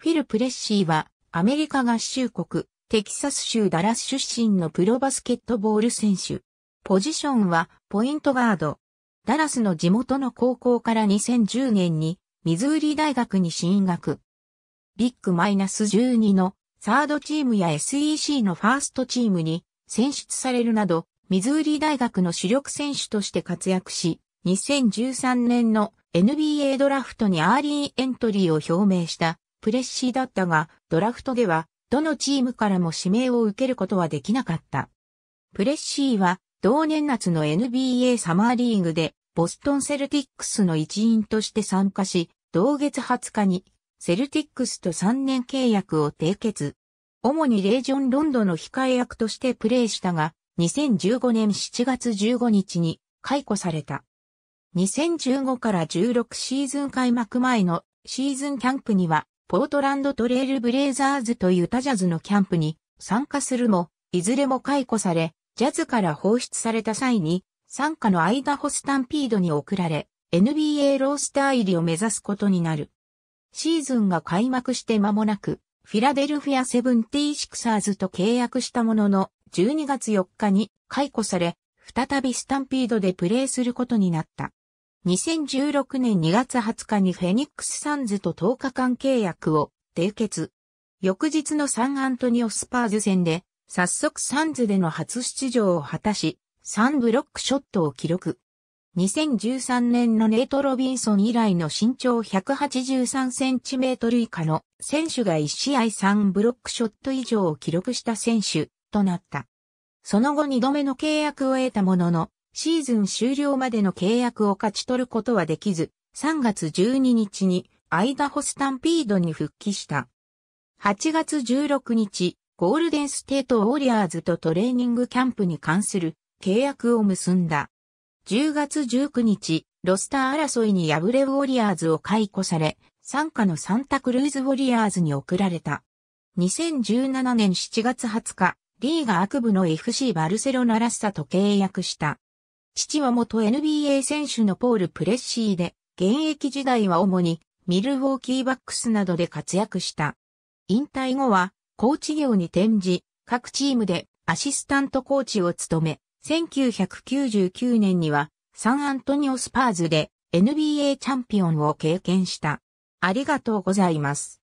フィル・プレッシーは、アメリカ合衆国、テキサス州ダラス出身のプロバスケットボール選手。ポジションは、ポイントガード。ダラスの地元の高校から2010年に、ミズーリ大学に進学。ビッグマイナス12のサードチームや SEC のファーストチームに選出されるなど、ミズーリ大学の主力選手として活躍し、2013年の NBA ドラフトにアーリーエントリーを表明したプレッシーだったが、ドラフトでは、どのチームからも指名を受けることはできなかった。プレッシーは、同年夏の NBA サマーリーグで、ボストンセルティックスの一員として参加し、同月20日に、セルティックスと3年契約を締結。主にレージョン・ロンドの控え役としてプレーしたが、2015年7月15日に解雇された。2015から16シーズン開幕前のシーズンキャンプにはポートランドトレイルブレイザーズというタジャズのキャンプに参加するも、いずれも解雇され、ジャズから放出された際に、参加のアイダホスタンピードに送られ、NBA ロースター入りを目指すことになる。シーズンが開幕して間もなく、フィラデルフィアセブンティーシクサーズと契約したものの、12月4日に解雇され、再びスタンピードでプレーすることになった。2016年2月20日にフェニックスサンズと10日間契約を締結。翌日のサンアントニオスパーズ戦で、早速サンズでの初出場を果たし、3ブロックショットを記録。2013年のネイト・ロビンソン以来の身長183センチメートル以下の選手が1試合3ブロックショット以上を記録した選手となった。その後2度目の契約を得たものの、シーズン終了までの契約を勝ち取ることはできず、3月12日にアイダホスタンピードに復帰した。8月16日、ゴールデンステートウォリアーズとトレーニングキャンプに関する契約を結んだ。10月19日、ロスター争いに敗れウォリアーズを解雇され、参加のサンタクルーズウォリアーズに送られた。2017年7月20日、リーガ悪部の FC バルセロナラッサと契約した。父は元 NBA 選手のポール・プレッシーで、現役時代は主にミルウォーキーバックスなどで活躍した。引退後は、コーチ業に転じ、各チームでアシスタントコーチを務め、1999年にはサンアントニオスパーズで NBA チャンピオンを経験した。ありがとうございます。